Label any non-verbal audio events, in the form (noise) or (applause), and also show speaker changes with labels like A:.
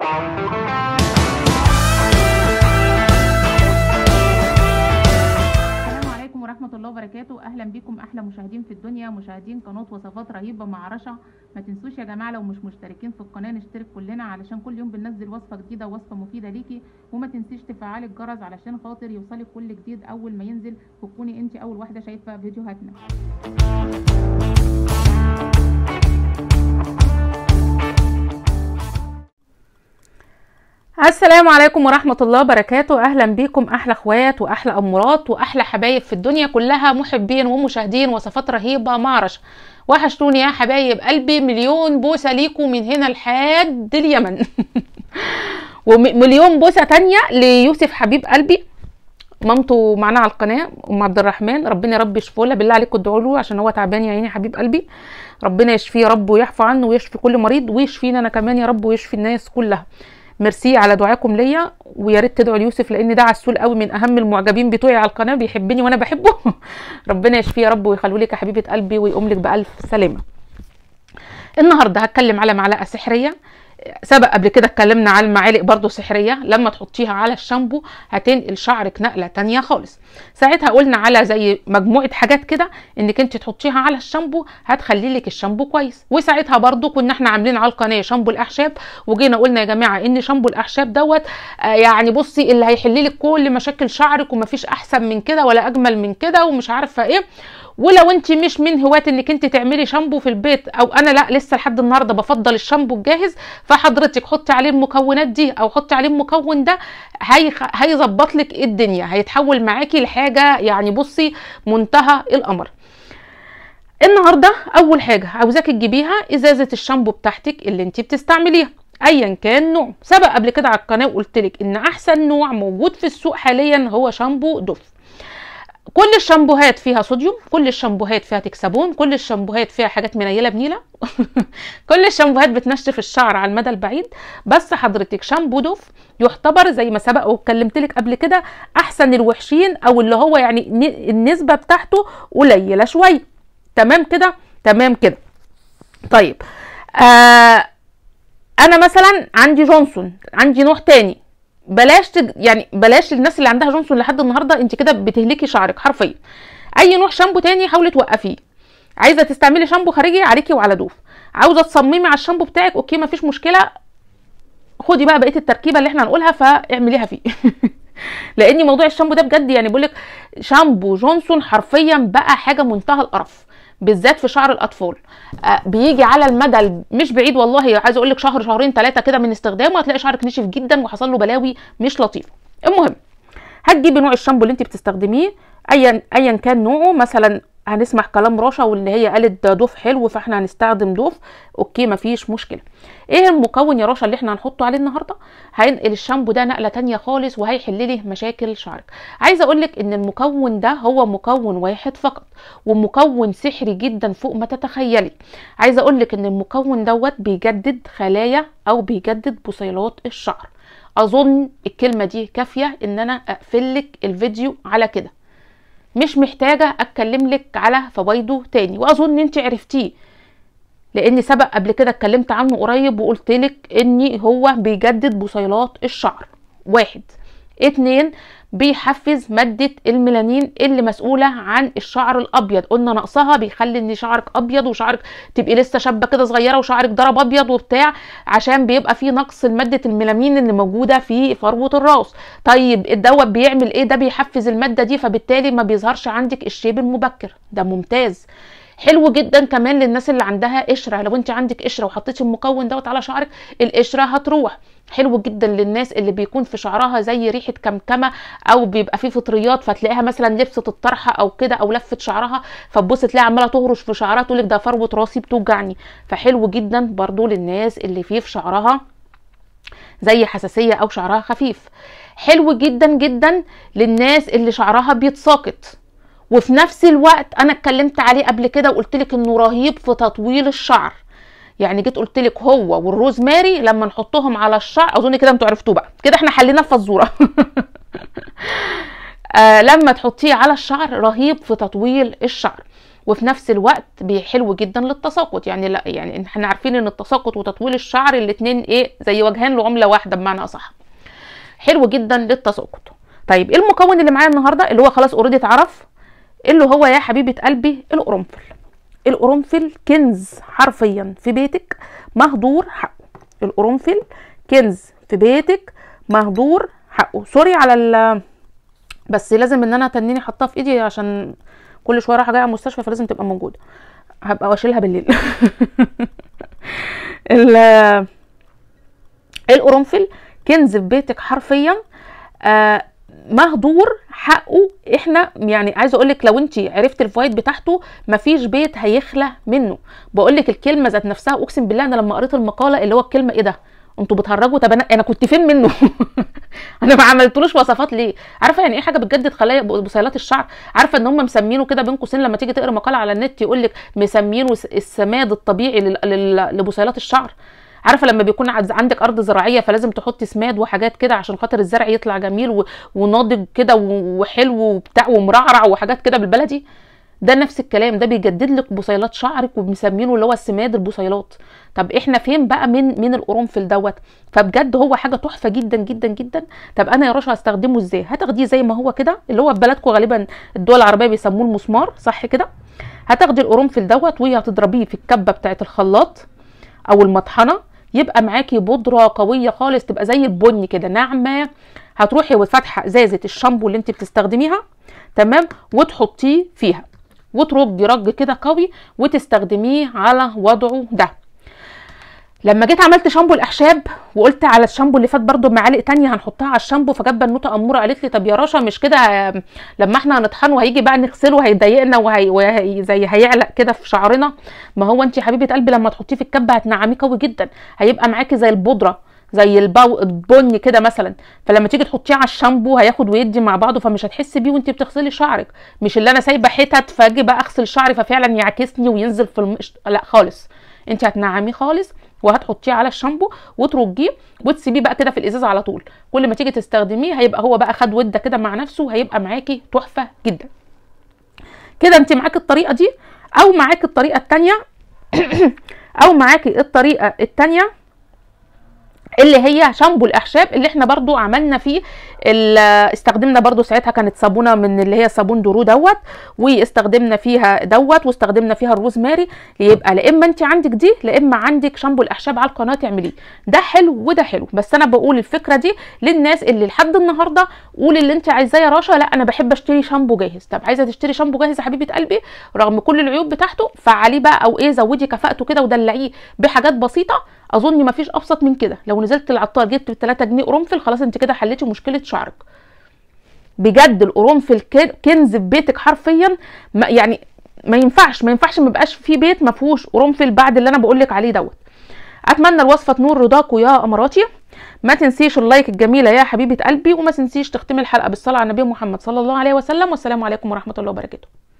A: السلام عليكم ورحمه الله وبركاته اهلا بكم احلى مشاهدين في الدنيا مشاهدين قناه وصفات رهيبه مع رشا ما تنسوش يا جماعه لو مش مشتركين في القناه نشترك كلنا علشان كل يوم بننزل وصفه جديده وصفه مفيده ليكي وما تنسيش تفعلي الجرس علشان خاطر يوصلك كل جديد اول ما ينزل وتكوني انت اول واحده شايفه فيديوهاتنا السلام عليكم ورحمة الله وبركاته أهلا بيكم أحلى أخوات وأحلى أمورات وأحلى حبايب في الدنيا كلها محبين ومشاهدين وصفات رهيبة معرش وحشتوني يا حبايب قلبي مليون بوسة ليكم من هنا لحد اليمن (laughs) ومليون بوسة تانية ليوسف حبيب قلبي مامته معانا على القناه ام عبد الرحمن ربنا يا رب لها بالله عليكم ادعوا له عشان هو تعبان يا عيني حبيب قلبي ربنا يشفيه يا رب ويعفو عنه ويشفي كل مريض ويشفينا انا كمان يا رب ويشفي الناس كلها ميرسي على دعاكم ليا ويا ريت تدعوا ليوسف لان ده عسول قوي من اهم المعجبين بتوعي على القناه بيحبني وانا بحبه (laughs) ربنا يشفيه يا رب ويخلوا لك يا حبيبه قلبي ويقوم لك بالف سلامه النهارده هتكلم على معلقه سحريه سبق قبل كده اتكلمنا عن المعالق برضو سحرية لما تحطيها على الشامبو هتنقل شعرك نقلة تانية خالص ساعتها قلنا على زي مجموعة حاجات كده انك انت تحطيها على الشامبو هتخلي لك الشامبو كويس وساعتها برضو كنا احنا عاملين على القناة شامبو الاحشاب وجينا قلنا يا جماعة ان شامبو الاحشاب دوت آه، يعني بصي اللي هيحللك كل مشاكل شعرك ومفيش احسن من كده ولا اجمل من كده ومش عارفة ايه ولو انت مش من هواة انك انت تعملي شامبو في البيت او انا لا لسه لحد النهارده بفضل الشامبو الجاهز فحضرتك حطي عليه المكونات دي او حطي عليه المكون ده هيظبط لك ايه الدنيا هيتحول معاكي لحاجه يعني بصي منتهى الامر النهارده اول حاجه عاوزاكي تجيبيها ازازه الشامبو بتاعتك اللي انت بتستعمليها ايا كان نوع سبق قبل كده على القناه وقلت لك ان احسن نوع موجود في السوق حاليا هو شامبو دوف كل الشامبوهات فيها صوديوم كل الشامبوهات فيها تكسابون كل الشامبوهات فيها حاجات منيله بنيله (laughs) كل الشامبوهات بتنشف الشعر على المدى البعيد بس حضرتك شامبو دوف يعتبر زي ما سبق واتكلمت لك قبل كده احسن الوحشين او اللي هو يعني النسبه بتاعته قليله شويه تمام كده تمام كده طيب آه انا مثلا عندي جونسون عندي نوع تاني بلاش تج... يعني بلاش للناس اللي عندها جونسون لحد النهارده انت كده بتهلكي شعرك حرفيا اي نوع شامبو تاني حاولي توقفيه عايزه تستعملي شامبو خارجي عليكي وعلى دوف عاوزه تصممي على الشامبو بتاعك اوكي مفيش مشكله خدي بقى بقيه التركيبه اللي احنا هنقولها فاعمليها فيه (laughs) لان موضوع الشامبو ده بجد يعني بقول لك شامبو جونسون حرفيا بقى حاجه منتهى القرف بالذات في شعر الاطفال آه، بيجي على المدى مش بعيد والله عايز اقول لك شهر شهرين ثلاثه كده من استخدامه هتلاقي شعرك نشف جدا وحصل له بلاوي مش لطيفه المهم هتجيبي نوع الشامبو اللي انت بتستخدميه ايا ايا كان نوعه مثلا هنسمع كلام رشا واللي هي قالت ده ضوف حلو فاحنا هنستخدم ضوف اوكي مفيش مشكله ايه المكون يا رشا اللي احنا هنحطه عليه النهارده هينقل الشامبو ده نقله تانية خالص وهيحل لي مشاكل شعرك عايزه اقول لك ان المكون ده هو مكون واحد فقط ومكون سحري جدا فوق ما تتخيلي عايزه اقول لك ان المكون دوت بيجدد خلايا او بيجدد بصيلات الشعر اظن الكلمه دي كافيه ان انا اقفل لك الفيديو على كده مش محتاجة اتكلم لك على فوائده تاني واظن انت عرفتيه لان سبق قبل كده اتكلمت عنه قريب وقلت لك ان هو بيجدد بصيلات الشعر واحد اتنين بيحفز ماده الميلانين اللي مسؤوله عن الشعر الابيض قلنا نقصها بيخلي ان شعرك ابيض وشعرك تبقي لسه شابه كده صغيره وشعرك ضرب ابيض وبتاع عشان بيبقى فيه نقص لماده الميلانين اللي موجوده في فروه الراس طيب الدواء بيعمل ايه ده بيحفز الماده دي فبالتالي ما بيظهرش عندك الشيب المبكر ده ممتاز حلو جدا كمان للناس اللي عندها قشره لو انت عندك قشره وحطيتي المكون دوت على شعرك القشره هتروح حلو جدا للناس اللي بيكون في شعرها زي ريحه كمكمه او بيبقى فيه فطريات فتلاقيها مثلا لبست الطرحه او كده او لفت شعرها فتبص تلاقيها عماله تهرش في شعرها تقول لك ده فروه راسي بتوجعني فحلو جدا برضو للناس اللي فيه في شعرها زي حساسيه او شعرها خفيف حلو جدا جدا للناس اللي شعرها بيتساقط وفي نفس الوقت انا اتكلمت عليه قبل كده وقلت لك انه رهيب في تطويل الشعر يعني جيت قلت لك هو والروزماري لما نحطهم على الشعر اظن كده انتوا عرفتوه بقى كده احنا حلينا الفزوره (laughs) آه لما تحطيه على الشعر رهيب في تطويل الشعر وفي نفس الوقت حلو جدا للتساقط يعني لا يعني احنا عارفين ان التساقط وتطويل الشعر الاثنين ايه زي وجهان لعمله واحده بمعنى اصح حلو جدا للتساقط طيب ايه المكون اللي معايا النهارده اللي هو خلاص اوريدي اتعرف اللي هو يا حبيبه قلبي القرنفل القرنفل كنز حرفيا في بيتك مهدور حقه القرنفل كنز في بيتك مهدور حقه سوري على ال بس لازم ان انا تنيني حطها في ايدي عشان كل شويه رايحه جايه على المستشفى فلازم تبقى موجوده هبقى واشيلها بالليل (laughs) القرنفل كنز في بيتك حرفيا آه مهدور حقه احنا يعني عايزه اقول لك لو انت عرفت الفوائد بتاعته مفيش بيت هيخلى منه بقول لك الكلمه ذات نفسها اقسم بالله انا لما قريت المقاله اللي هو الكلمه ايه ده انتوا بتهرجوا طب انا انا كنت فين منه (laughs) انا ما عملتلوش وصفات ليه عارفه يعني ايه حاجه بتجدد خلايا بصيلات الشعر عارفه ان هم مسمينه كده بين قوسين لما تيجي تقرا مقاله على النت يقول لك مسمينه السماد الطبيعي لبصيلات الشعر عارفه لما بيكون عندك ارض زراعيه فلازم تحطي سماد وحاجات كده عشان خاطر الزرع يطلع جميل وناضج كده وحلو وبتاع ومرعرع وحاجات كده بالبلدي ده نفس الكلام ده بيجدد لك بصيلات شعرك ومسمينه اللي هو السماد البصيلات طب احنا فين بقى من من القرنفل دوت فبجد هو حاجه تحفه جدا جدا جدا طب انا يا رشا هستخدمه ازاي هتاخديه زي ما هو كده اللي هو في بلدكم غالبا الدول العربيه بيسموه المسمار صح كده هتاخدي القرنفل دوت وهتضربيه في الكبه بتاعه الخلاط او المطحنه يبقى معاكي بودره قويه خالص تبقى زي البني كده ناعمه هتروحي وفاتحه ازازه الشامبو اللي انت بتستخدميها تمام وتحطيه فيها وترجي رج كده قوي وتستخدميه على وضعه ده لما جيت عملت شامبو الاحشاب وقلت على الشامبو اللي فات برده معالق تانية هنحطها على الشامبو فجت بنوته اموره قالت لي طب يا رشا مش كده لما احنا هنطحنه هيجي بقى نغسله هيضايقنا وهي, وهي زي هيعلق كده في شعرنا ما هو انت حبيبه قلبي لما تحطيه في الكبه هتنعميه قوي جدا هيبقى معاكي زي البودره زي البو... البني كده مثلا فلما تيجي تحطيه على الشامبو هياخد ويدي مع بعضه فمش هتحسي بيه وانت بتغسلي شعرك مش اللي انا سايبه حتت فاجي بقى اغسل شعري ففعلا يعكسني وينزل في المش... لا خالص انت هتنعميه خالص وهتحطيه على الشامبو وترجيه وتسيبيه بقى كده في الازازه على طول كل ما تيجي تستخدميه هيبقى هو بقى خد وده كده مع نفسه وهيبقى معاكي تحفه جدا كده انت معاكي الطريقه دي او معاكي الطريقه الثانيه (coughs) او معاكي الطريقه الثانيه اللي هي شامبو الاعشاب اللي احنا برضو عملنا فيه استخدمنا برضو ساعتها كانت صابونه من اللي هي صابون درو دوت واستخدمنا فيها دوت واستخدمنا فيها الروزماري يبقى لا اما انت عندك دي لا اما عندك شامبو الاحشاب على القناه تعمليه ده حلو وده حلو بس انا بقول الفكره دي للناس اللي لحد النهارده قول اللي انت عايزاه يا رشا لا انا بحب اشتري شامبو جاهز طب عايزه تشتري شامبو جاهز يا حبيبه قلبي رغم كل العيوب بتاعته فعليه بقى او ايه زودي كفاءته كده ودلعيه بحاجات بسيطه اظن مفيش ابسط من كده لو نزلت العطار جبت ب 3 جنيه قرنفل خلاص انت كده حليتي مشكله شعرك بجد القرنفل كنز في بيتك حرفيا ما يعني ما ينفعش ما ينفعش ما يبقاش في بيت ما فيهوش قرنفل بعد اللي انا بقول لك عليه دوت اتمنى الوصفه تنور رضاكم يا اماراتي ما تنسيش اللايك الجميله يا حبيبه قلبي وما تنسيش تختمي الحلقه بالصلاه على النبي محمد صلى الله عليه وسلم والسلام عليكم ورحمه الله وبركاته